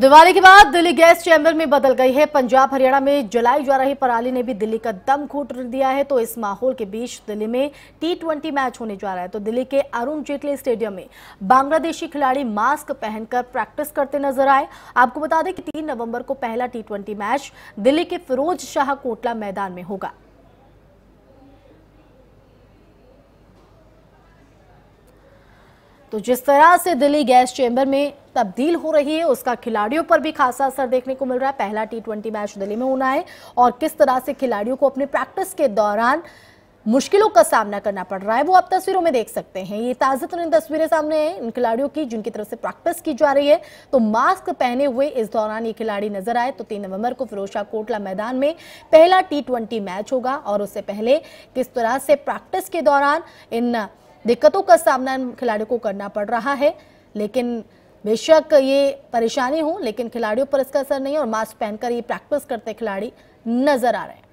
दिवाली के बाद Delhi gas chamber में बदल गई है पंजाब हरियाणा में जलाई जा रही पराली ने भी दिल्ली का दम घोट दिया है तो इस माहौल के बीच दिल्ली में टी ट्वेंटी मैच होने जा रहा है तो दिल्ली के अरुण जेटली स्टेडियम में बांग्लादेशी खिलाड़ी मास्क पहनकर प्रैक्टिस करते नजर आए आपको बता दें कि तीन नवंबर को पहला टी मैच दिल्ली के फिरोज शाह कोटला मैदान में होगा तो जिस तरह से दिल्ली गैस चेंबर में तब्दील हो रही है उसका खिलाड़ियों पर भी खासा असर देखने को मिल रहा है पहला टी ट्वेंटी मैच दिल्ली में होना है और किस तरह से खिलाड़ियों को अपने प्रैक्टिस के दौरान मुश्किलों का सामना करना पड़ रहा है वो आप तस्वीरों में देख सकते हैं ये ताज़ा तरीन तस्वीरें सामने हैं इन खिलाड़ियों की जिनकी तरफ से प्रैक्टिस की जा रही है तो मास्क पहने हुए इस दौरान ये खिलाड़ी नजर आए तो तीन नवंबर को फिरोशा कोटला मैदान में पहला टी मैच होगा और उससे पहले किस तरह से प्रैक्टिस के दौरान इन दिक्कतों का सामना इन खिलाड़ियों को करना पड़ रहा है लेकिन बेशक ये परेशानी हो लेकिन खिलाड़ियों पर इसका असर नहीं और मास्क पहनकर ये प्रैक्टिस करते खिलाड़ी नजर आ रहे हैं